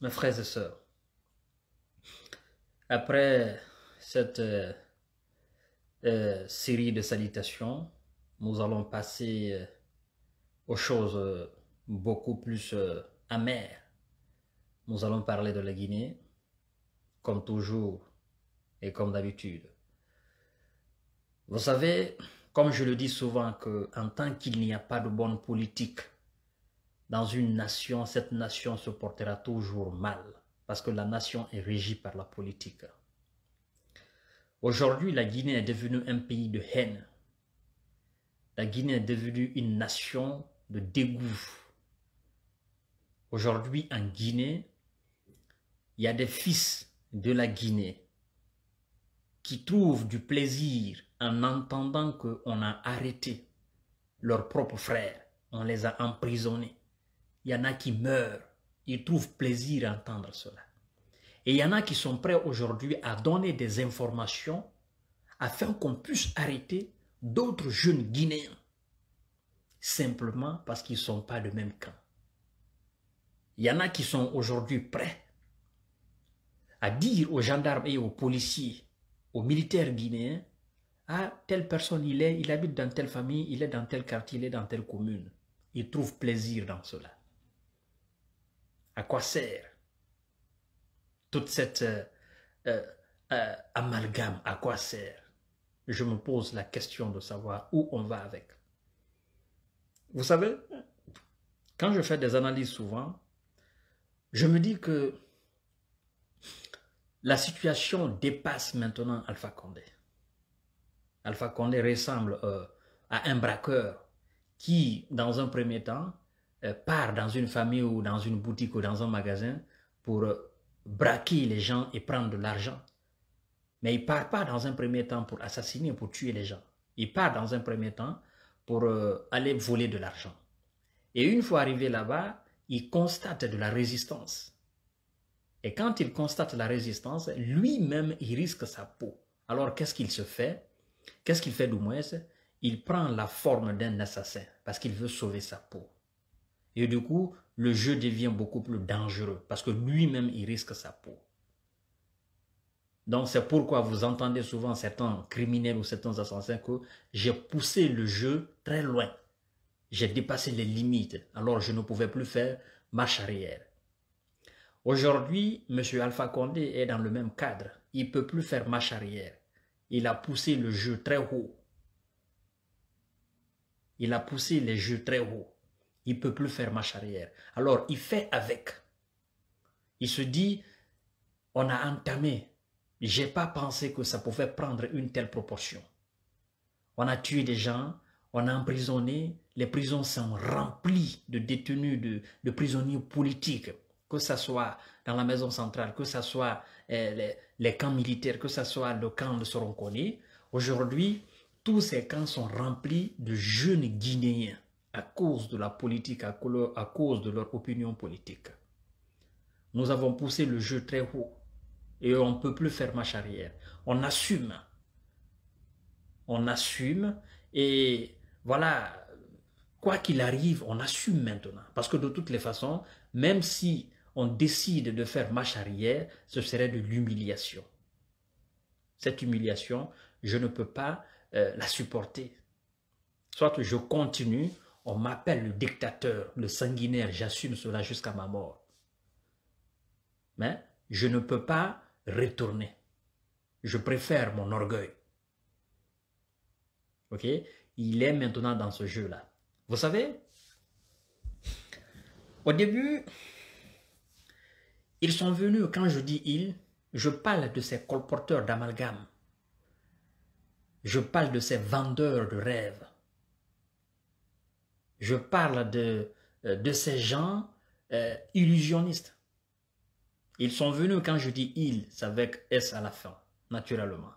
mes frères et sœurs, après cette euh, euh, série de salutations, nous allons passer euh, aux choses beaucoup plus amères. Nous allons parler de la Guinée, comme toujours et comme d'habitude. Vous savez, comme je le dis souvent, que en tant qu'il n'y a pas de bonne politique dans une nation, cette nation se portera toujours mal, parce que la nation est régie par la politique. Aujourd'hui, la Guinée est devenue un pays de haine. La Guinée est devenue une nation de dégoût. Aujourd'hui, en Guinée, il y a des fils de la Guinée qui trouvent du plaisir en entendant qu'on a arrêté leurs propres frères, on les a emprisonnés il y en a qui meurent. Ils trouvent plaisir à entendre cela. Et il y en a qui sont prêts aujourd'hui à donner des informations afin qu'on puisse arrêter d'autres jeunes Guinéens, simplement parce qu'ils ne sont pas de même camp. Il y en a qui sont aujourd'hui prêts à dire aux gendarmes et aux policiers, aux militaires guinéens, ah, telle personne il est, il habite dans telle famille, il est dans tel quartier, il est dans telle commune. Ils trouvent plaisir dans cela. À quoi sert toute cette euh, euh, euh, amalgame À quoi sert Je me pose la question de savoir où on va avec. Vous savez, quand je fais des analyses souvent, je me dis que la situation dépasse maintenant Alpha Condé. Alpha Condé ressemble à un braqueur qui, dans un premier temps, euh, part dans une famille ou dans une boutique ou dans un magasin pour euh, braquer les gens et prendre de l'argent. Mais il part pas dans un premier temps pour assassiner, pour tuer les gens. Il part dans un premier temps pour euh, aller voler de l'argent. Et une fois arrivé là-bas, il constate de la résistance. Et quand il constate la résistance, lui-même, il risque sa peau. Alors, qu'est-ce qu'il se fait Qu'est-ce qu'il fait d'Oumouès Il prend la forme d'un assassin parce qu'il veut sauver sa peau. Et du coup, le jeu devient beaucoup plus dangereux parce que lui-même, il risque sa peau. Donc, c'est pourquoi vous entendez souvent certains criminels ou certains assassins que j'ai poussé le jeu très loin. J'ai dépassé les limites. Alors, je ne pouvais plus faire marche arrière. Aujourd'hui, M. Alpha Condé est dans le même cadre. Il ne peut plus faire marche arrière. Il a poussé le jeu très haut. Il a poussé les jeux très haut. Il ne peut plus faire marche arrière. Alors, il fait avec. Il se dit, on a entamé. J'ai pas pensé que ça pouvait prendre une telle proportion. On a tué des gens, on a emprisonné, les prisons sont remplies de détenus, de, prisonniers politiques, que ce soit dans la maison centrale, que ce soit eh, les, camps militaires, que ce soit le camp de Soronconi. Aujourd'hui, tous ces camps sont remplis de jeunes Guinéens à cause de la politique, à cause de leur opinion politique. Nous avons poussé le jeu très haut et on ne peut plus faire marche arrière. On assume. On assume et voilà, quoi qu'il arrive, on assume maintenant. Parce que de toutes les façons, même si on décide de faire marche arrière, ce serait de l'humiliation. Cette humiliation, je ne peux pas euh, la supporter. Soit je continue on m'appelle le dictateur, le sanguinaire, j'assume cela jusqu'à ma mort. Mais je ne peux pas retourner. Je préfère mon orgueil. Ok Il est maintenant dans ce jeu-là. Vous savez, au début, ils sont venus, quand je dis ils, je parle de ces colporteurs d'amalgame. Je parle de ces vendeurs de rêves je parle de, euh, de ces gens euh, illusionnistes. Ils sont venus, quand je dis ils, c'est avec S à la fin, naturellement.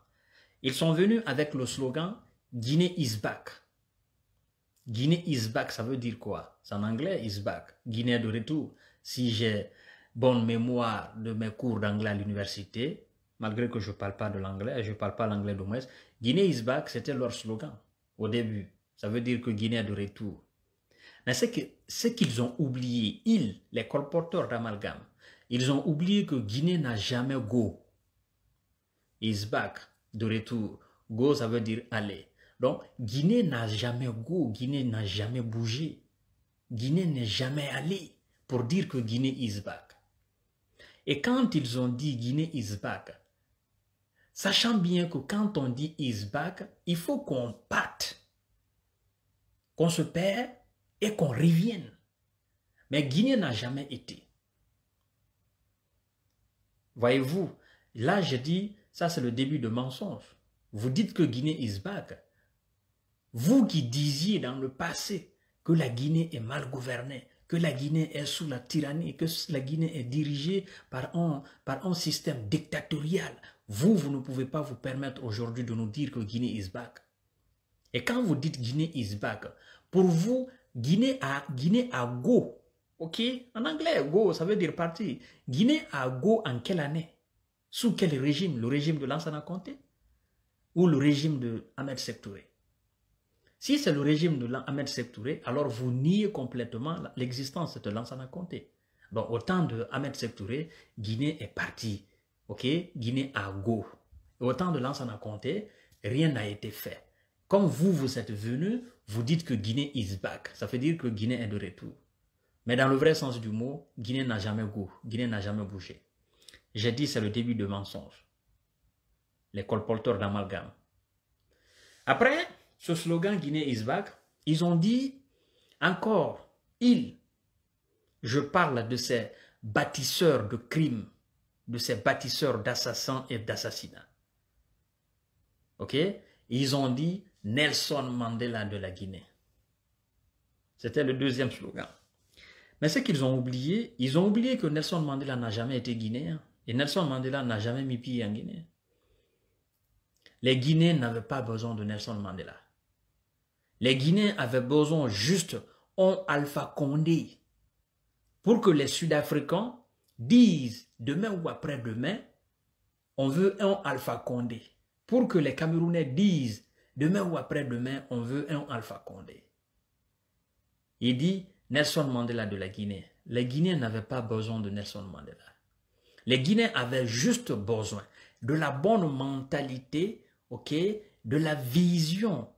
Ils sont venus avec le slogan Guinée is back. Guinée is back, ça veut dire quoi C'est en anglais, is back. Guinée de retour. Si j'ai bonne mémoire de mes cours d'anglais à l'université, malgré que je ne parle pas de l'anglais, je ne parle pas l'anglais de Guinée is back, c'était leur slogan au début. Ça veut dire que Guinée est de retour. Mais ce qu'ils ont oublié, ils, les colporteurs d'amalgame, ils ont oublié que Guinée n'a jamais go. Is back, de retour. Go, ça veut dire aller. Donc, Guinée n'a jamais go, Guinée n'a jamais bougé. Guinée n'est jamais allée pour dire que Guinée is back. Et quand ils ont dit Guinée is back, sachant bien que quand on dit is back, il faut qu'on parte, qu'on se perd et qu'on revienne. Mais Guinée n'a jamais été. Voyez-vous, là je dis, ça c'est le début de mensonge. Vous dites que Guinée is back. Vous qui disiez dans le passé que la Guinée est mal gouvernée, que la Guinée est sous la tyrannie, que la Guinée est dirigée par un, par un système dictatorial, vous, vous ne pouvez pas vous permettre aujourd'hui de nous dire que Guinée is back. Et quand vous dites Guinée is back, pour vous, Guinée a, Guinée go. OK En anglais, go, ça veut dire parti. Guinée a go en quelle année Sous quel régime Le régime de Lansana Conté ou le régime de Ahmed Sektouré Si c'est le régime de Ahmed Sektouré, alors vous niez complètement l'existence de Lansana Conté. Donc, au temps de Ahmed Sektouré, Guinée est partie. OK Guinée a go. au temps de Lansana Conté, rien n'a été fait. Comme vous, vous êtes venu, vous dites que Guinée is back. Ça veut dire que Guinée est de retour. Mais dans le vrai sens du mot, Guinée n'a jamais goût. Guinée n'a jamais bougé. J'ai dit c'est le début de mensonge. Les colporteurs d'amalgame. Après ce slogan Guinée is back, ils ont dit encore, ils, je parle de ces bâtisseurs de crimes, de ces bâtisseurs d'assassins et d'assassinats. Ok Ils ont dit Nelson Mandela de la Guinée. C'était le deuxième slogan. Mais ce qu'ils ont oublié, ils ont oublié que Nelson Mandela n'a jamais été guinéen et Nelson Mandela n'a jamais mis pied en Guinée. Les Guinéens n'avaient pas besoin de Nelson Mandela. Les Guinéens avaient besoin juste d'un Alpha Condé pour que les Sud-Africains disent demain ou après-demain, on veut un Alpha Condé. Pour que les Camerounais disent demain ou après-demain, on veut un Alpha Condé. Il dit Nelson Mandela de la Guinée. Les Guinéens n'avaient pas besoin de Nelson Mandela. Les Guinéens avaient juste besoin de la bonne mentalité, de la vision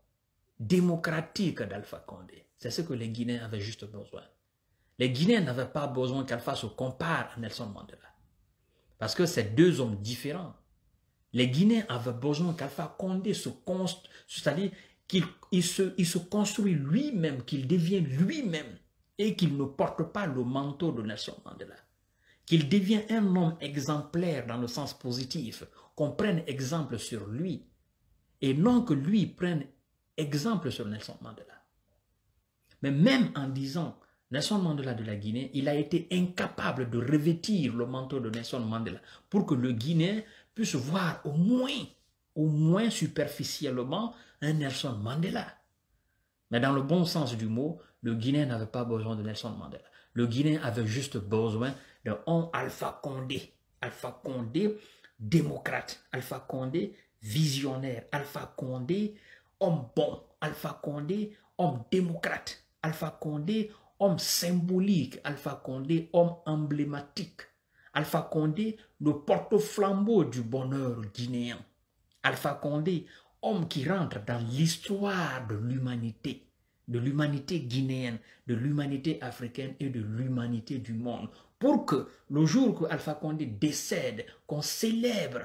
démocratique d'Alpha Condé. C'est ce que les Guinéens avaient juste besoin. Les Guinéens n'avaient pas besoin qu'Alpha se compare à Nelson Mandela. Parce que c'est deux hommes différents. Les Guinéens avaient besoin qu'Alpha Condé se construise, c'est-à-dire qu'il se, construit lui-même, qu'il devienne lui-même et qu'il ne porte pas le manteau de Nelson Mandela. Qu'il devient un homme exemplaire dans le sens positif, qu'on prenne exemple sur lui et non que lui prenne exemple sur Nelson Mandela. Mais même en disant Nelson Mandela de la Guinée, il a été incapable de revêtir le manteau de Nelson Mandela pour que le Guinéen puisse voir au moins, au moins superficiellement, un Nelson Mandela. Mais dans le bon sens du mot, le Guinéen n'avait pas besoin de Nelson Mandela. Le Guinéen avait juste besoin d'un Alpha Condé. Alpha Condé, démocrate. Alpha Condé, visionnaire. Alpha Condé, homme bon. Alpha Condé, homme démocrate. Alpha Condé, homme symbolique. Alpha Condé, homme emblématique. Alpha Condé, le porte-flambeau du bonheur guinéen. Alpha Condé, homme qui rentre dans l'histoire de l'humanité, de l'humanité guinéenne, de l'humanité africaine et de l'humanité du monde, pour que le jour que Alpha Condé décède, qu'on célèbre,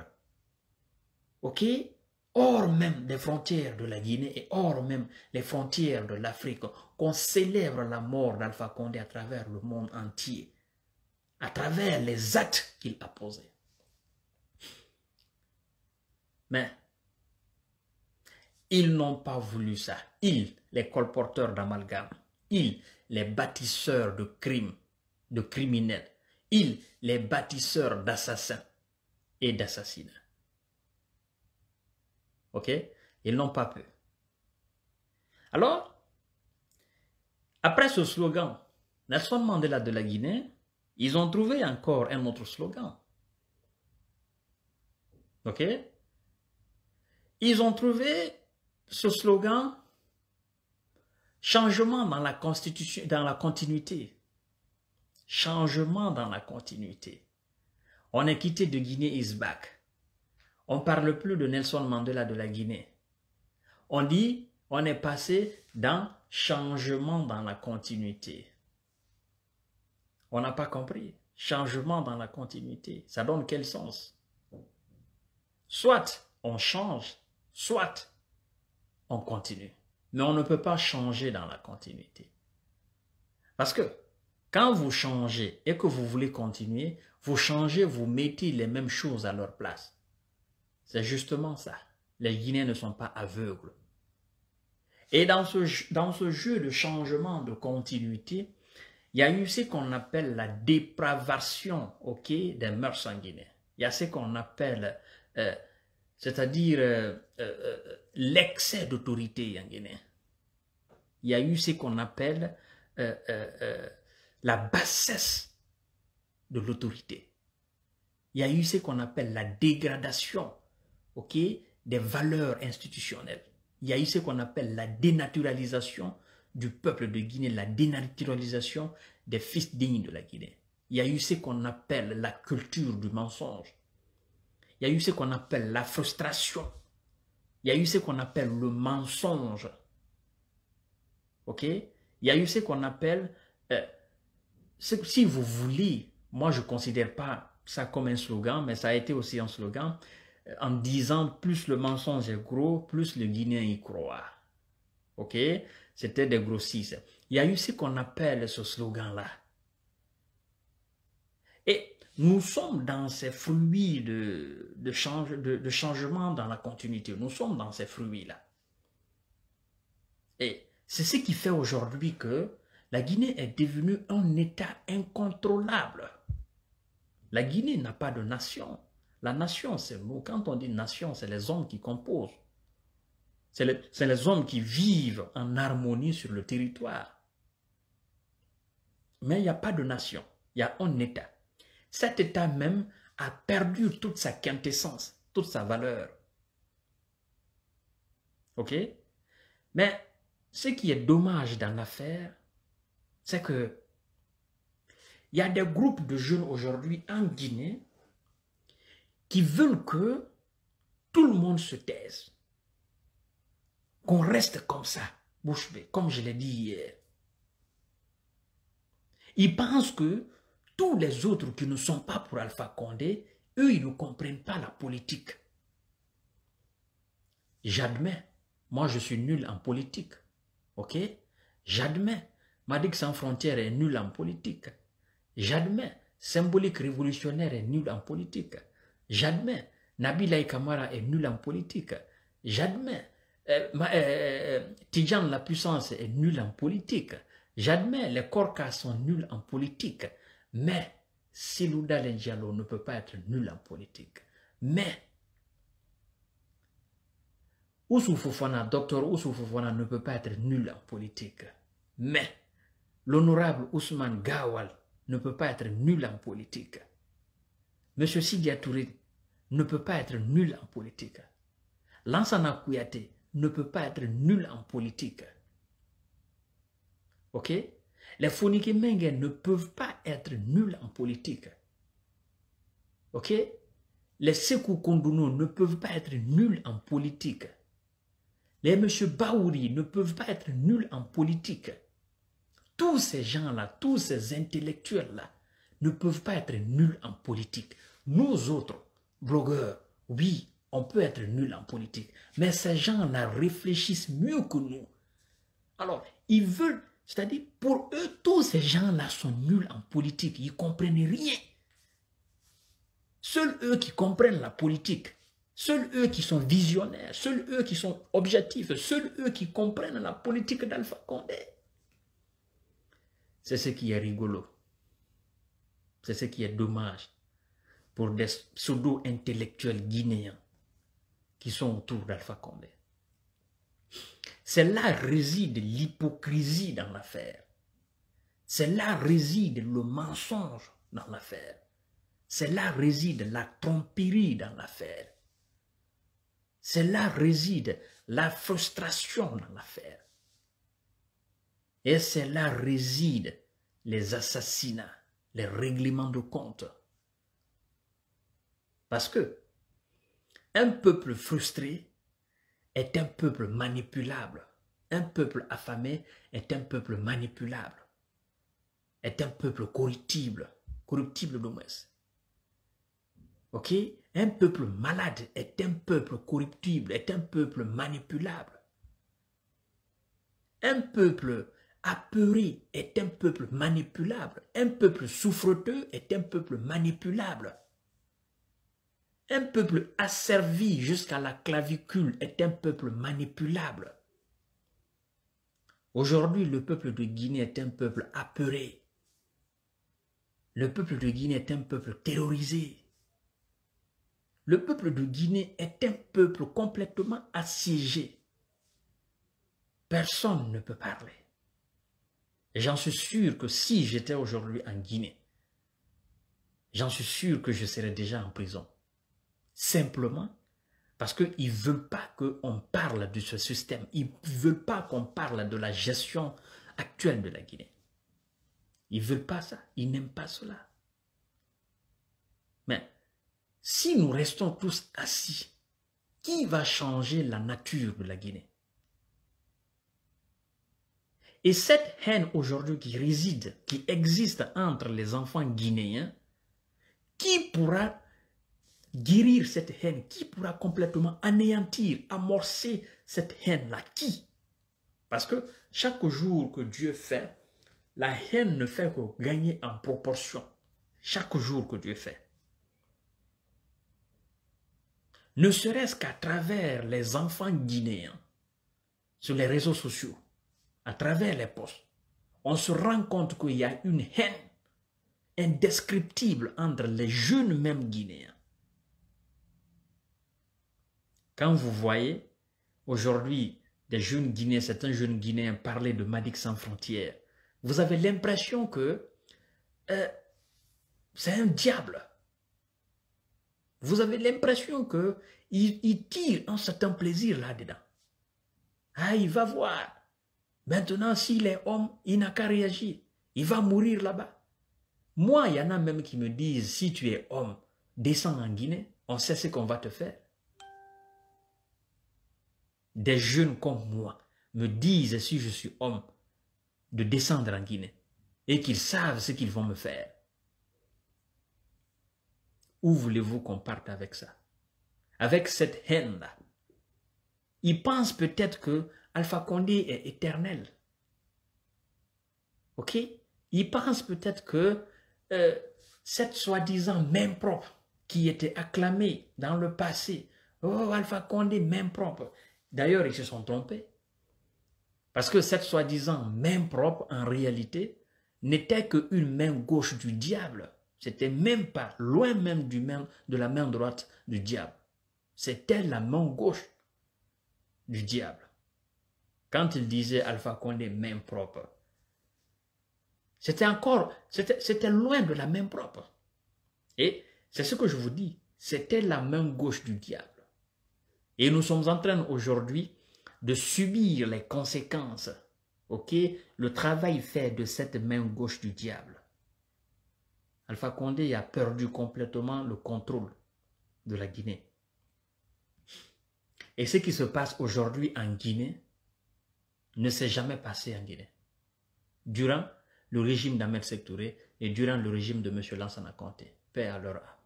ok, hors même des frontières de la Guinée et hors même les frontières de l'Afrique, qu'on célèbre la mort d'Alpha Condé à travers le monde entier à travers les actes qu'il a posés. Mais ils n'ont pas voulu ça. Ils, les colporteurs d'amalgame, ils, les bâtisseurs de crimes, de criminels, ils, les bâtisseurs d'assassins et d'assassinats. OK Ils n'ont pas pu. Alors, après ce slogan, Nelson Mandela de la Guinée ils ont trouvé encore un autre slogan. OK Ils ont trouvé ce slogan changement dans la constitution dans la continuité. Changement dans la continuité. On est quitté de Guinée isbac On On parle plus de Nelson Mandela de la Guinée. On dit on est passé dans changement dans la continuité. On n'a pas compris. Changement dans la continuité, ça donne quel sens Soit on change, soit on continue. Mais on ne peut pas changer dans la continuité. Parce que quand vous changez et que vous voulez continuer, vous changez, vous mettez les mêmes choses à leur place. C'est justement ça. Les Guinéens ne sont pas aveugles. Et dans ce, dans ce jeu de changement, de continuité, il y a eu ce qu'on appelle la dépravation ok, des mœurs sanguinaires. Il y a ce qu'on appelle, euh, c'est-à-dire euh, euh, l'excès d'autorité en Il y a eu ce qu'on appelle la bassesse de l'autorité. Il y a eu ce qu'on appelle la dégradation ok, des valeurs institutionnelles. Il y a eu ce qu'on appelle la dénaturalisation du peuple de Guinée, la dénaturalisation des fils dignes de la Guinée. Il y a eu ce qu'on appelle la culture du mensonge. Il y a eu ce qu'on appelle la frustration. Il y a eu ce qu'on appelle le mensonge. OK Il y a eu ce qu'on appelle... Euh, si vous voulez, moi je ne considère pas ça comme un slogan, mais ça a été aussi un slogan, euh, en disant plus le mensonge est gros, plus le Guinéen y croit. OK c'était des grossistes. Il y a eu ce qu'on appelle ce slogan-là. Et nous sommes dans ces fruits de, change, de, de changement dans la continuité. Nous sommes dans ces fruits-là. Et c'est ce qui fait aujourd'hui que la Guinée est devenue un État incontrôlable. La Guinée n'a pas de nation. La nation, c'est nous. Quand on dit nation, c'est les hommes qui composent. C'est les, hommes qui vivent en harmonie sur le territoire. Mais il n'y a pas de nation, il y a un État. Cet État même a perdu toute sa quintessence, toute sa valeur. OK Mais ce qui est dommage dans l'affaire, c'est que il y a des groupes de jeunes aujourd'hui en Guinée qui veulent que tout le monde se taise qu'on reste comme ça, bouche comme je l'ai dit hier. Ils pensent que tous les autres qui ne sont pas pour Alpha Condé, eux, ils ne comprennent pas la politique. J'admets, moi je suis nul en politique. Ok J'admets, Madik sans frontières est nul en politique. J'admets, symbolique révolutionnaire est nul en politique. J'admets, Nabil Kamara est nul en politique. J'admets, euh, euh, euh, Tidjan, la puissance est nulle en politique. J'admets, les Korkas sont nuls en politique. Mais Silouda Diallo ne peut pas être nul en politique. Mais Oussou Fofana, docteur Oussou Fofana ne peut pas être nul en politique. Mais l'honorable Ousmane Gawal ne peut pas être nul en politique. Monsieur Sidia ne peut pas être nul en politique. Lansana Kouyaté ne peut pas être nul en politique. OK Les Fonikimengen ne peuvent pas être nuls en politique. OK Les Sekou Konduno ne peuvent pas être nuls en politique. Les M. Baouri ne peuvent pas être nuls en politique. Tous ces gens-là, tous ces intellectuels-là ne peuvent pas être nuls en politique. Nous autres, blogueurs, oui, on peut être nul en politique, mais ces gens-là réfléchissent mieux que nous. Alors, ils veulent, c'est-à-dire, pour eux, tous ces gens-là sont nuls en politique, ils ne comprennent rien. Seuls eux qui comprennent la politique, seuls eux qui sont visionnaires, seuls eux qui sont objectifs, seuls eux qui comprennent la politique d'Alpha Condé. C'est ce qui est rigolo. C'est ce qui est dommage pour des pseudo-intellectuels guinéens qui sont autour d'Alpha Condé. C'est là réside l'hypocrisie dans l'affaire. C'est là réside le mensonge dans l'affaire. C'est là réside la tromperie dans l'affaire. C'est là réside la frustration dans l'affaire. Et c'est là résident les assassinats, les règlements de compte. Parce que un peuple frustré est un peuple manipulable. Un peuple affamé est un peuple manipulable. Est un peuple corruptible. Corruptible, de Ok Un peuple malade est un peuple corruptible, est un peuple manipulable. Un peuple apeuré est un peuple manipulable. Un peuple souffreteux est un peuple manipulable. Un peuple asservi jusqu'à la clavicule est un peuple manipulable. Aujourd'hui, le peuple de Guinée est un peuple apeuré. Le peuple de Guinée est un peuple terrorisé. Le peuple de Guinée est un peuple complètement assiégé. Personne ne peut parler. j'en suis sûr que si j'étais aujourd'hui en Guinée, j'en suis sûr que je serais déjà en prison simplement parce qu'ils ne veulent pas qu'on parle de ce système. Ils ne veulent pas qu'on parle de la gestion actuelle de la Guinée. Ils ne veulent pas ça. Ils n'aiment pas cela. Mais si nous restons tous assis, qui va changer la nature de la Guinée Et cette haine aujourd'hui qui réside, qui existe entre les enfants guinéens, qui pourra guérir cette haine Qui pourra complètement anéantir, amorcer cette haine-là Qui Parce que chaque jour que Dieu fait, la haine ne fait que gagner en proportion. Chaque jour que Dieu fait. Ne serait-ce qu'à travers les enfants guinéens, sur les réseaux sociaux, à travers les postes, on se rend compte qu'il y a une haine indescriptible entre les jeunes même guinéens quand vous voyez aujourd'hui des jeunes Guinéens, certains jeunes Guinéens parler de Madic sans frontières, vous avez l'impression que euh, c'est un diable. Vous avez l'impression que tire un certain plaisir là-dedans. Ah, il va voir. Maintenant, s'il est homme, il n'a qu'à réagir. Il va mourir là-bas. Moi, il y en a même qui me disent, si tu es homme, descends en Guinée, on sait ce qu'on va te faire des jeunes comme moi me disent si je suis homme de descendre en Guinée et qu'ils savent ce qu'ils vont me faire. Où voulez-vous qu'on parte avec ça Avec cette haine-là. Ils pensent peut-être que Alpha Condé est éternel. Ok Ils pensent peut-être que euh, cette soi-disant main propre qui était acclamée dans le passé, oh Alpha Condé main propre, D'ailleurs, ils se sont trompés. Parce que cette soi-disant main propre, en réalité, n'était qu'une main gauche du diable. C'était même pas, loin même de la main droite du diable. C'était la main gauche du diable. Quand il disait Alpha Condé main propre, c'était encore, c'était loin de la main propre. Et c'est ce que je vous dis, c'était la main gauche du diable. Et nous sommes en train aujourd'hui de subir les conséquences, ok, le travail fait de cette main gauche du diable. Alpha Condé a perdu complètement le contrôle de la Guinée. Et ce qui se passe aujourd'hui en Guinée ne s'est jamais passé en Guinée. Durant le régime d'Ahmed Sektouré et durant le régime de M. Lansana Conté, paix à leur âme.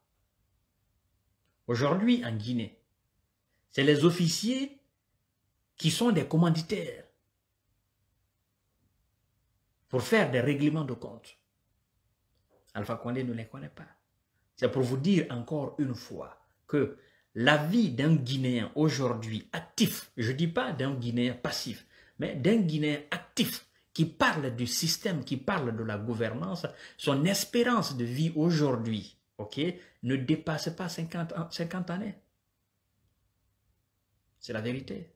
Aujourd'hui en Guinée, c'est les officiers qui sont des commanditaires pour faire des règlements de compte. Alpha Condé ne les connaît pas. C'est pour vous dire encore une fois que la vie d'un Guinéen aujourd'hui actif, je ne dis pas d'un Guinéen passif, mais d'un Guinéen actif qui parle du système, qui parle de la gouvernance, son espérance de vie aujourd'hui ok, ne dépasse pas 50, 50 années. C'est la vérité.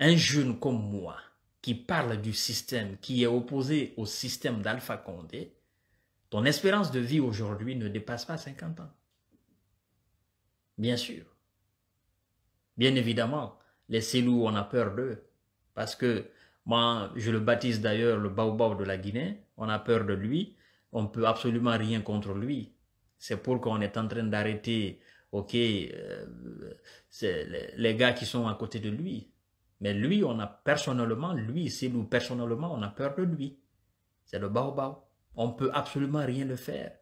Un jeune comme moi qui parle du système, qui est opposé au système d'Alpha Condé, ton espérance de vie aujourd'hui ne dépasse pas 50 ans. Bien sûr. Bien évidemment, les Célous, on a peur d'eux. Parce que moi, je le baptise d'ailleurs le baobab de la Guinée. On a peur de lui. On ne peut absolument rien contre lui. C'est pour qu'on est en train d'arrêter ok, euh, c'est les, gars qui sont à côté de lui. Mais lui, on a personnellement, lui, c'est nous personnellement, on a peur de lui. C'est le baobab. On ne peut absolument rien le faire.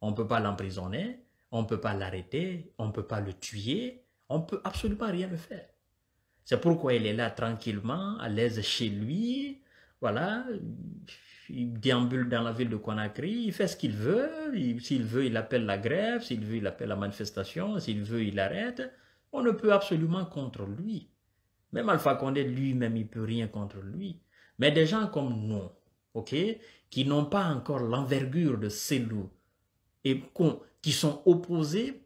On ne peut pas l'emprisonner, on ne peut pas l'arrêter, on ne peut pas le tuer, on ne peut absolument rien le faire. C'est pourquoi il est là tranquillement, à l'aise chez lui. Voilà, il déambule dans la ville de Conakry, il fait ce qu'il veut, s'il veut, il appelle la grève, s'il veut, il appelle la manifestation, s'il veut, il arrête. On ne peut absolument contre lui. Même Alpha Condé lui-même, il peut rien contre lui. Mais des gens comme nous, ok, qui n'ont pas encore l'envergure de loups, et qui sont opposés,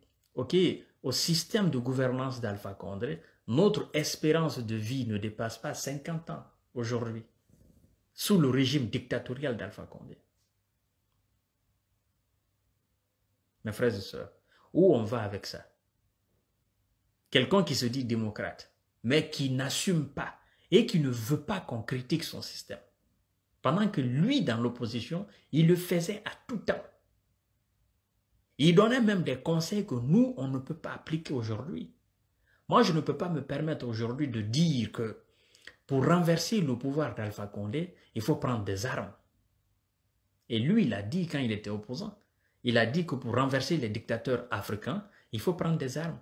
au système de gouvernance d'Alpha Condé, notre espérance de vie ne dépasse pas 50 ans aujourd'hui sous le régime dictatorial d'Alpha Condé. Mes frères et sœurs, où on va avec ça Quelqu'un qui se dit démocrate, mais qui n'assume pas et qui ne veut pas qu'on critique son système. Pendant que lui, dans l'opposition, il le faisait à tout temps. Il donnait même des conseils que nous, on ne peut pas appliquer aujourd'hui. Moi, je ne peux pas me permettre aujourd'hui de dire que pour renverser le pouvoir d'Alpha Condé, il faut prendre des armes. Et lui, il a dit quand il était opposant, il a dit que pour renverser les dictateurs africains, il faut prendre des armes.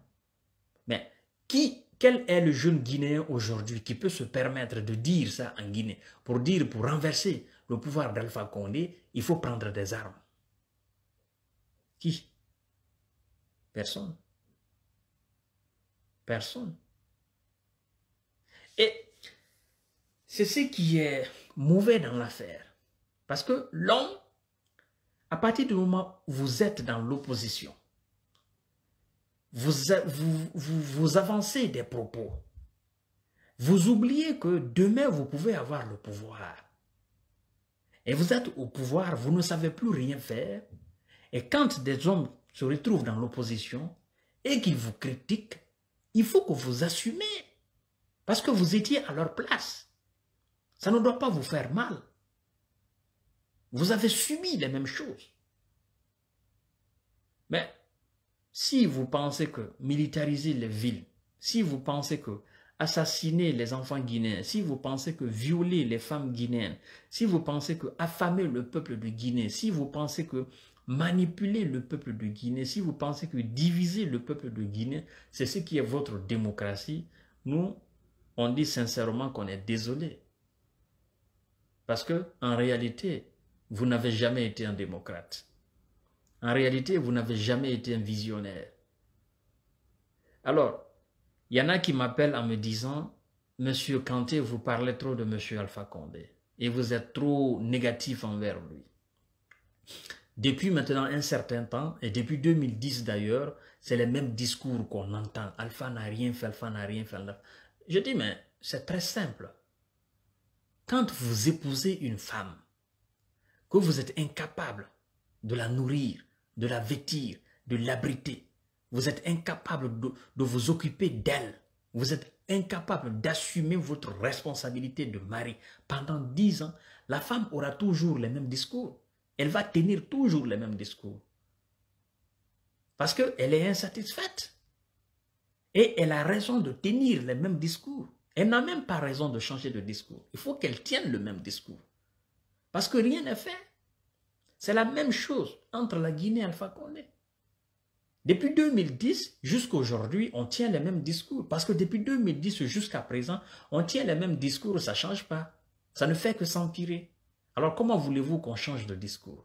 Mais qui, quel est le jeune Guinéen aujourd'hui qui peut se permettre de dire ça en Guinée Pour dire, pour renverser le pouvoir d'Alpha Condé, il faut prendre des armes. Qui Personne. Personne. Et c'est ce qui est mauvais dans l'affaire. Parce que l'homme, à partir du moment où vous êtes dans l'opposition, vous, avancez des propos. Vous oubliez que demain, vous pouvez avoir le pouvoir. Et vous êtes au pouvoir, vous ne savez plus rien faire. Et quand des hommes se retrouvent dans l'opposition et qu'ils vous critiquent, il faut que vous assumiez Parce que vous étiez à leur place. Ça ne doit pas vous faire mal. Vous avez subi les mêmes choses. Mais si vous pensez que militariser les villes, si vous pensez que assassiner les enfants guinéens, si vous pensez que violer les femmes guinéennes, si vous pensez que affamer le peuple de Guinée, si vous pensez que manipuler le peuple de Guinée, si vous pensez que diviser le peuple de Guinée, c'est ce qui est votre démocratie, nous, on dit sincèrement qu'on est désolé. Parce que, en réalité, vous n'avez jamais été un démocrate. En réalité, vous n'avez jamais été un visionnaire. Alors, il y en a qui m'appellent en me disant Monsieur Kanté, vous parlez trop de Monsieur Alpha Condé et vous êtes trop négatif envers lui. Depuis maintenant un certain temps, et depuis 2010 d'ailleurs, c'est les mêmes discours qu'on entend. Alpha n'a rien fait, Alpha n'a rien fait. Je dis, mais c'est très simple. Quand vous épousez une femme, que vous êtes incapable de la nourrir, de la vêtir, de l'abriter, vous êtes incapable de, vous occuper d'elle, vous êtes incapable d'assumer votre responsabilité de mari. Pendant dix ans, la femme aura toujours les mêmes discours. Elle va tenir toujours les mêmes discours. Parce qu'elle est insatisfaite. Et elle a raison de tenir les mêmes discours. Elle n'a même pas raison de changer de discours. Il faut qu'elle tienne le même discours. Parce que rien n'est fait. C'est la même chose entre la Guinée et Alpha Condé. Depuis 2010 jusqu'à aujourd'hui, on tient les mêmes discours. Parce que depuis 2010 jusqu'à présent, on tient les mêmes discours, ça ne change pas. Ça ne fait que s'empirer. Alors comment voulez-vous qu'on change de discours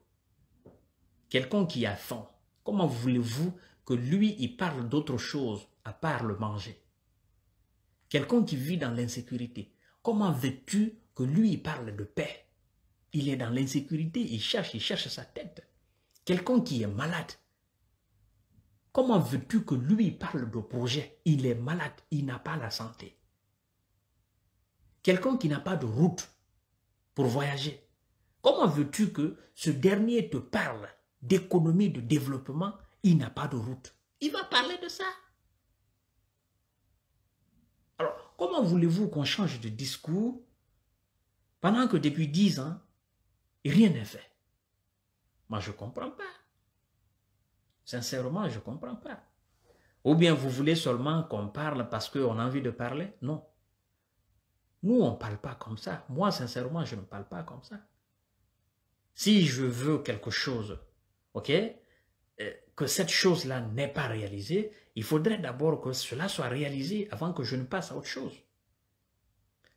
Quelqu'un qui a faim, comment voulez-vous que lui, il parle d'autre chose à part le manger Quelqu'un qui vit dans l'insécurité, comment veux-tu que lui parle de paix Il est dans l'insécurité, il cherche, il cherche sa tête. Quelqu'un qui est malade, comment veux-tu que lui parle de projet Il est malade, il n'a pas la santé. Quelqu'un qui n'a pas de route pour voyager, comment veux-tu que ce dernier te parle d'économie, de développement Il n'a pas de route. Il va parler de ça. Comment voulez-vous qu'on change de discours pendant que depuis dix ans, rien n'est fait Moi, je ne comprends pas. Sincèrement, je ne comprends pas. Ou bien vous voulez seulement qu'on parle parce qu'on a envie de parler Non. Nous, on ne parle pas comme ça. Moi, sincèrement, je ne parle pas comme ça. Si je veux quelque chose, ok, euh, que cette chose-là n'est pas réalisée, il faudrait d'abord que cela soit réalisé avant que je ne passe à autre chose.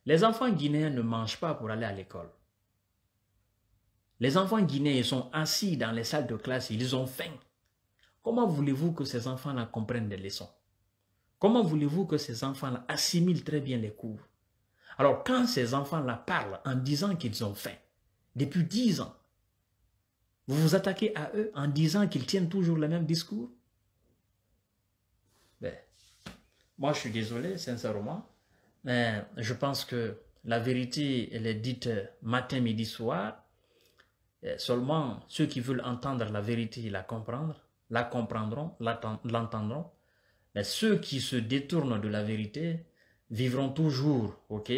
Les enfants guinéens ne mangent pas pour aller à l'école. Les enfants guinéens sont assis dans les salles de classe, ils ont faim. Comment voulez-vous que ces enfants-là comprennent des leçons Comment voulez-vous que ces enfants-là assimilent très bien les cours Alors quand ces enfants-là parlent en disant qu'ils ont faim, depuis dix ans, vous vous attaquez à eux en disant qu'ils tiennent toujours le même discours Moi, je suis désolé, sincèrement, mais je pense que la vérité, elle est dite euh, matin, midi, soir. seulement ceux qui veulent entendre la vérité et la comprendre, la comprendront, l'entendront. Mais ceux qui se détournent de la vérité vivront toujours, ok,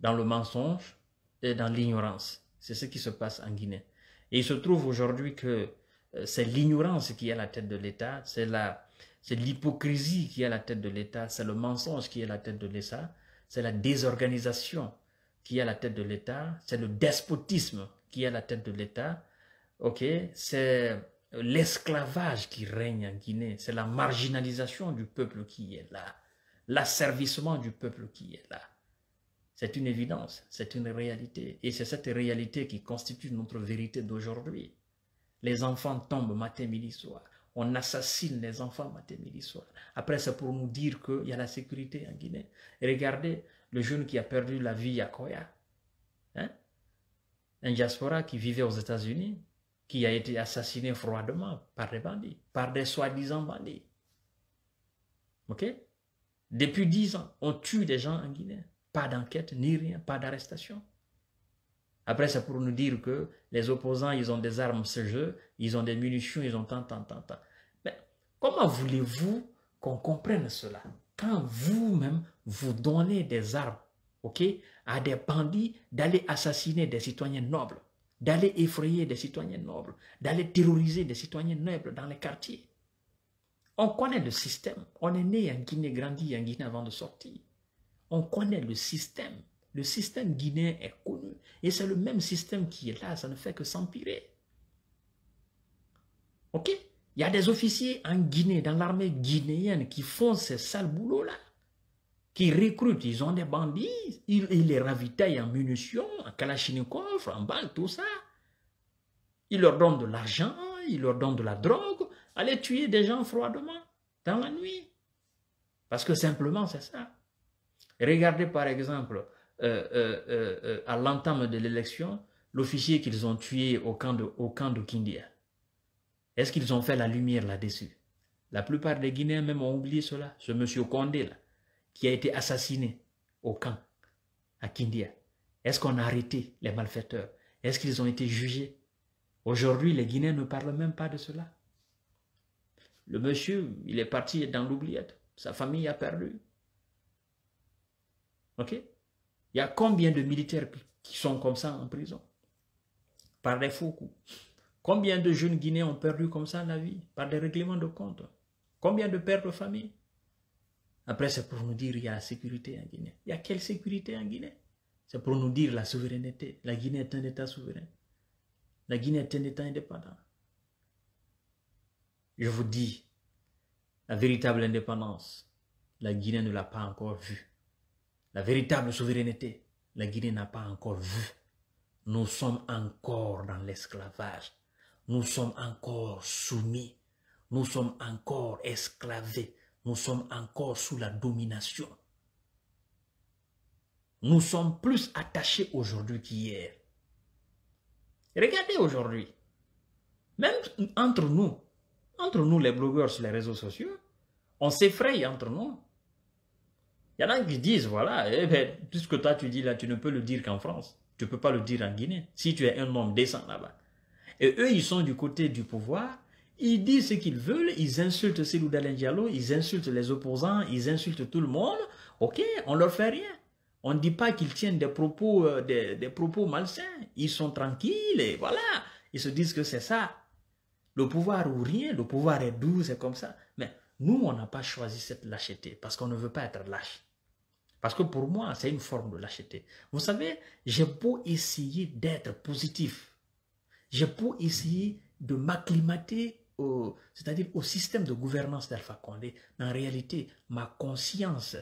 dans le mensonge et dans l'ignorance. C'est ce qui se passe en Guinée. Et il se trouve aujourd'hui que euh, c'est l'ignorance qui est à la tête de l'État, c'est la c'est l'hypocrisie qui est à la tête de l'État, c'est le mensonge qui est à la tête de l'État, c'est la désorganisation qui est à la tête de l'État, c'est le despotisme qui est à la tête de l'État, ok, c'est l'esclavage qui règne en Guinée, c'est la marginalisation du peuple qui est là, l'asservissement du peuple qui est là. C'est une évidence, c'est une réalité. Et c'est cette réalité qui constitue notre vérité d'aujourd'hui. Les enfants tombent matin, midi, soir on assassine les enfants matin, midi, soir. Après, c'est pour nous dire qu'il y a la sécurité en Guinée. regardez le jeune qui a perdu la vie à Koya. Hein? Un diaspora qui vivait aux États-Unis, qui a été assassiné froidement par des bandits, par des soi-disant bandits. OK Depuis dix ans, on tue des gens en Guinée. Pas d'enquête, ni rien, pas d'arrestation. Après, c'est pour nous dire que les opposants, ils ont des armes, ce jeu, ils ont des munitions, ils ont tant, tant, tant, tant. Mais comment voulez-vous qu'on comprenne cela quand vous-même, vous donnez des armes ok, à des bandits d'aller assassiner des citoyens nobles, d'aller effrayer des citoyens nobles, d'aller terroriser des citoyens nobles dans les quartiers. On connaît le système. On est né en Guinée, grandi en Guinée avant de sortir. On connaît le système. Le système guinéen est connu et c'est le même système qui est là, ça ne fait que s'empirer. Ok Il y a des officiers en Guinée, dans l'armée guinéenne, qui font ces sales boulots-là, qui recrutent, ils ont des bandits, ils, les ravitaillent en munitions, en kalachnikov, en balles, tout ça. Ils leur donnent de l'argent, ils leur donnent de la drogue, allez tuer des gens froidement, dans la nuit. Parce que simplement, c'est ça. Regardez par exemple euh, euh, euh, à l'entame de l'élection l'officier qu'ils ont tué au camp de, au camp de Kindia Est-ce qu'ils ont fait la lumière là-dessus La plupart des Guinéens même ont oublié cela. Ce monsieur Condé, qui a été assassiné au camp à Kindia. Est-ce qu'on a arrêté les malfaiteurs Est-ce qu'ils ont été jugés Aujourd'hui, les Guinéens ne parlent même pas de cela. Le monsieur, il est parti dans l'oubliette. Sa famille a perdu. OK il y a combien de militaires qui sont comme ça en prison Par des faux coups. Combien de jeunes Guinéens ont perdu comme ça la vie Par des règlements de compte Combien de pères de famille Après, c'est pour nous dire qu'il y a la sécurité en Guinée. Il y a quelle sécurité en Guinée C'est pour nous dire la souveraineté. La Guinée est un État souverain. La Guinée est un État indépendant. Je vous dis, la véritable indépendance, la Guinée ne l'a pas encore vue la véritable souveraineté, la Guinée n'a pas encore vu. Nous sommes encore dans l'esclavage. Nous sommes encore soumis. Nous sommes encore esclavés. Nous sommes encore sous la domination. Nous sommes plus attachés aujourd'hui qu'hier. Regardez aujourd'hui. Même entre nous, entre nous les blogueurs sur les réseaux sociaux, on s'effraie entre nous. Il y en a qui disent, voilà, eh ce ben, que toi tu dis là, tu ne peux le dire qu'en France. Tu ne peux pas le dire en Guinée, si tu es un homme décent là-bas. Et eux, ils sont du côté du pouvoir, ils disent ce qu'ils veulent, ils insultent d'Alain Diallo, ils insultent les opposants, ils insultent tout le monde. Ok, on leur fait rien. On ne dit pas qu'ils tiennent des propos, euh, des, des propos malsains. Ils sont tranquilles et voilà. Ils se disent que c'est ça. Le pouvoir ou rien, le pouvoir est doux, c'est comme ça. Mais nous, on n'a pas choisi cette lâcheté parce qu'on ne veut pas être lâche. Parce que pour moi, c'est une forme de lâcheté. Vous savez, j'ai beau essayer d'être positif, j'ai beau essayer de m'acclimater, c'est-à-dire au système de gouvernance d'Alpha Condé, en réalité, ma conscience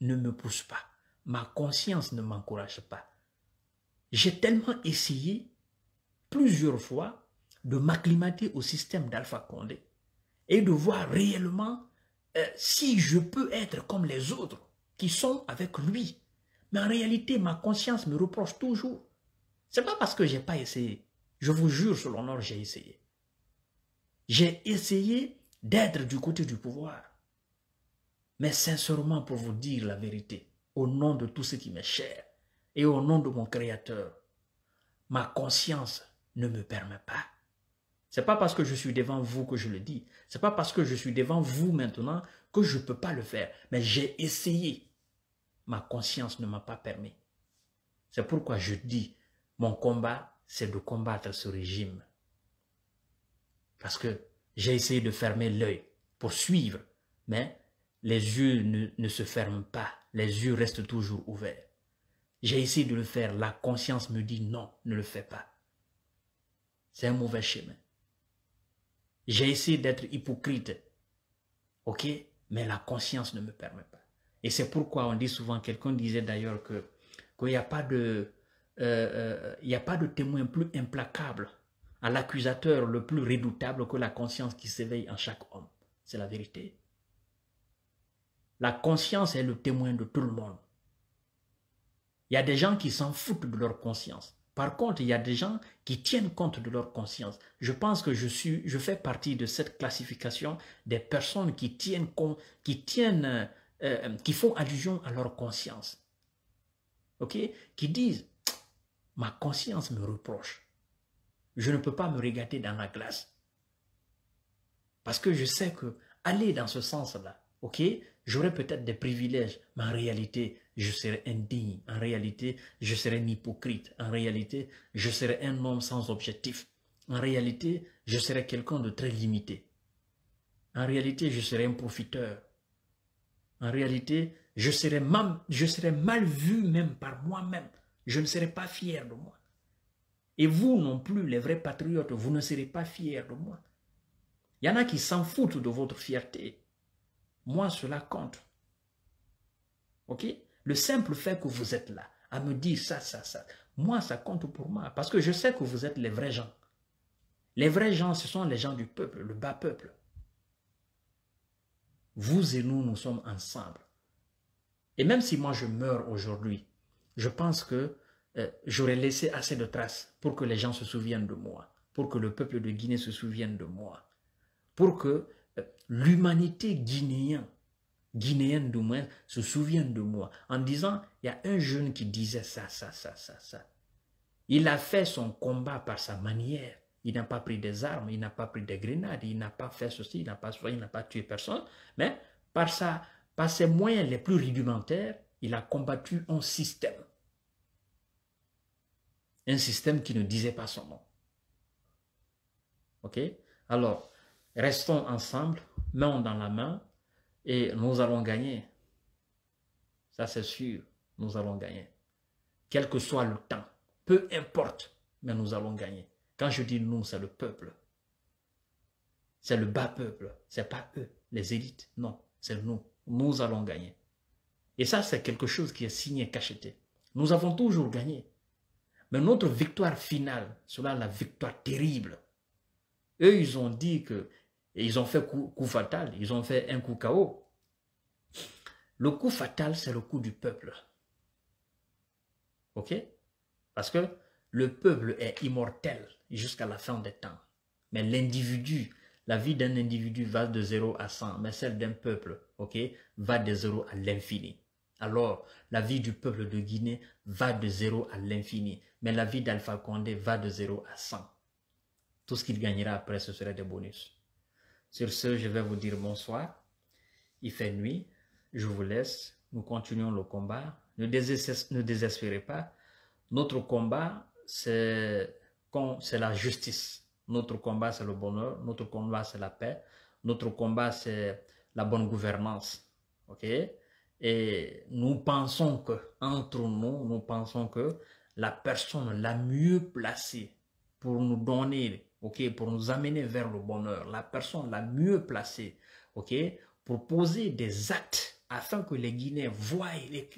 ne me pousse pas, ma conscience ne m'encourage pas. J'ai tellement essayé plusieurs fois de m'acclimater au système d'Alpha Condé et de voir réellement euh, si je peux être comme les autres qui sont avec lui. Mais en réalité, ma conscience me reproche toujours. C'est pas parce que j'ai pas essayé. Je vous jure sur l'honneur, j'ai essayé. J'ai essayé d'être du côté du pouvoir. Mais sincèrement, pour vous dire la vérité, au nom de tout ce qui m'est cher et au nom de mon Créateur, ma conscience ne me permet pas. C'est pas parce que je suis devant vous que je le dis. C'est pas parce que je suis devant vous maintenant que je ne peux pas le faire. Mais j'ai essayé ma conscience ne m'a pas permis. C'est pourquoi je dis, mon combat, c'est de combattre ce régime. Parce que j'ai essayé de fermer l'œil pour suivre, mais les yeux ne, se ferment pas, les yeux restent toujours ouverts. J'ai essayé de le faire, la conscience me dit non, ne le fais pas. C'est un mauvais chemin. J'ai essayé d'être hypocrite, ok, mais la conscience ne me permet pas. Et c'est pourquoi on dit souvent, quelqu'un disait d'ailleurs que qu'il n'y a pas de euh, euh, il a pas de témoin plus implacable à l'accusateur le plus redoutable que la conscience qui s'éveille en chaque homme. C'est la vérité. La conscience est le témoin de tout le monde. Il y a des gens qui s'en foutent de leur conscience. Par contre, il y a des gens qui tiennent compte de leur conscience. Je pense que je, suis, je fais partie de cette classification des personnes qui tiennent, qui tiennent euh, qui font allusion à leur conscience. OK Qui disent Ma conscience me reproche. Je ne peux pas me regarder dans la glace. Parce que je sais que aller dans ce sens-là, OK J'aurais peut-être des privilèges, mais en réalité, je serais indigne. En réalité, je serais un hypocrite. En réalité, je serais un homme sans objectif. En réalité, je serais quelqu'un de très limité. En réalité, je serais un profiteur en réalité, je serais, mal, je serais mal vu même par moi-même. Je ne serais pas fier de moi. Et vous non plus, les vrais patriotes, vous ne serez pas fiers de moi. Il y en a qui s'en foutent de votre fierté. Moi, cela compte. OK Le simple fait que vous êtes là, à me dire ça, ça, ça, moi, ça compte pour moi. Parce que je sais que vous êtes les vrais gens. Les vrais gens, ce sont les gens du peuple, le bas peuple. Vous et nous, nous sommes ensemble. Et même si moi je meurs aujourd'hui, je pense que euh, j'aurais laissé assez de traces pour que les gens se souviennent de moi, pour que le peuple de Guinée se souvienne de moi, pour que euh, l'humanité guinéenne, guinéenne du moins, se souvienne de moi, en disant, il y a un jeune qui disait ça, ça, ça, ça, ça. Il a fait son combat par sa manière il n'a pas pris des armes, il n'a pas pris des grenades, il n'a pas fait ceci, il n'a pas il n'a pas tué personne, mais par, ses moyens les plus rudimentaires, il a combattu un système. Un système qui ne disait pas son nom. OK Alors, restons ensemble, main dans la main, et nous allons gagner. Ça, c'est sûr, nous allons gagner. Quel que soit le temps, peu importe, mais nous allons gagner. Quand je dis nous, c'est le peuple. C'est le bas peuple. C'est pas eux, les élites. Non, c'est nous. Nous allons gagner. Et ça, c'est quelque chose qui est signé, cacheté. Nous avons toujours gagné. Mais notre victoire finale, cela, la victoire terrible. Eux, ils ont dit que, ils ont fait coup, coup fatal, ils ont fait un coup chaos. Le coup fatal, c'est le coup du peuple. OK Parce que le peuple est immortel jusqu'à la fin des temps. Mais l'individu, la vie d'un individu va de 0 à 100, mais celle d'un peuple, ok, va de 0 à l'infini. Alors, la vie du peuple de Guinée va de 0 à l'infini, mais la vie d'Alpha Condé va de 0 à 100. Tout ce qu'il gagnera après, ce serait des bonus. Sur ce, je vais vous dire bonsoir. Il fait nuit. Je vous laisse. Nous continuons le combat. Ne, désespérez pas. Notre combat c'est c'est la justice. Notre combat, c'est le bonheur. Notre combat, c'est la paix. Notre combat, c'est la bonne gouvernance. OK Et nous pensons que, entre nous, nous pensons que la personne la mieux placée pour nous donner, OK, pour nous amener vers le bonheur, la personne la mieux placée, OK, pour poser des actes afin que les Guinéens voient les,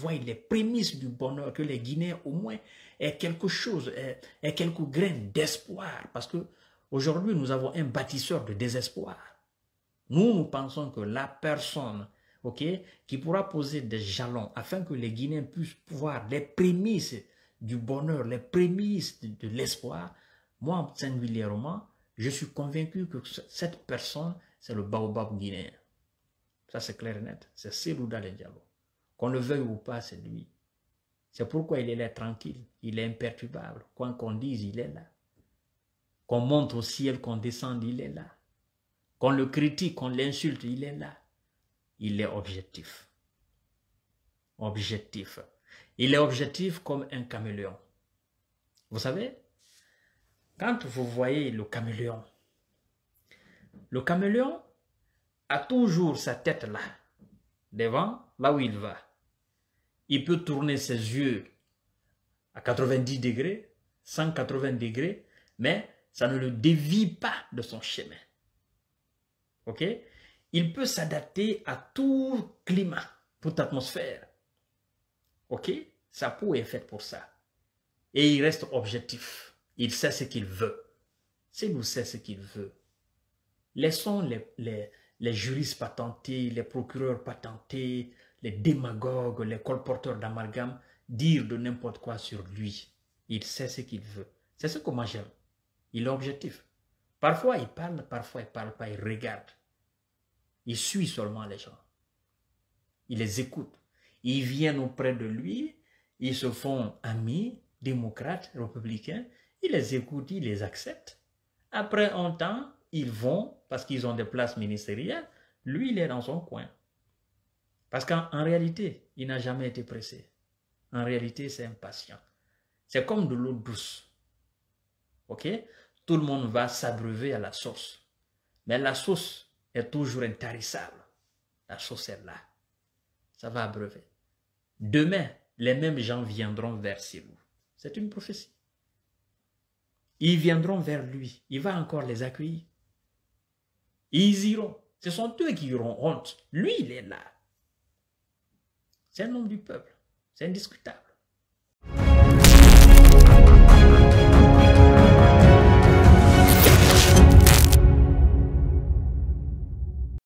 voient les prémices du bonheur, que les Guinéens au moins aient quelque chose, aient, quelques graines d'espoir. Parce que aujourd'hui, nous avons un bâtisseur de désespoir. Nous, nous pensons que la personne qui pourra poser des jalons afin que les Guinéens puissent voir les prémices du bonheur, les prémices de, l'espoir, moi singulièrement, je suis convaincu que cette personne, c'est le baobab guinéen. Ça, c'est clair et net. C'est Sirou le diable. Qu'on le veuille ou pas, c'est lui. C'est pourquoi il est là tranquille. Il est imperturbable. Quoi qu'on dise, il est là. Qu'on monte au ciel, qu'on descende, il est là. Qu'on le critique, qu'on l'insulte, il est là. Il est objectif. Objectif. Il est objectif comme un caméléon. Vous savez, quand vous voyez le caméléon, le caméléon, a toujours sa tête là, devant, là où il va. Il peut tourner ses yeux à 90 degrés, 180 degrés, mais ça ne le dévie pas de son chemin. OK Il peut s'adapter à tout climat, toute atmosphère. OK Sa peau est faite pour ça. Et il reste objectif. Il sait ce qu'il veut. S'il nous sait ce qu'il veut, laissons les, les juristes patentés, les procureurs patentés, les démagogues, les colporteurs d'amalgames, dire de n'importe quoi sur lui. Il sait ce qu'il veut. C'est ce que moi j'aime. Il est objectif. Parfois il parle, parfois il parle pas, il regarde. Il suit seulement les gens. Il les écoute. Ils viennent auprès de lui, ils se font amis, démocrates, républicains, il les écoute, il les accepte. Après un temps, ils vont, parce qu'ils ont des places ministérielles, lui, il est dans son coin. Parce qu'en réalité, il n'a jamais été pressé. En réalité, c'est impatient. C'est comme de l'eau douce. OK Tout le monde va s'abreuver à la sauce. Mais la sauce est toujours intarissable. La sauce est là. Ça va abreuver. Demain, les mêmes gens viendront vers vous. C'est une prophétie. Ils viendront vers lui. Il va encore les accueillir ils iront. Ce sont eux qui iront honte. Lui, il est là. C'est un homme du peuple. C'est indiscutable.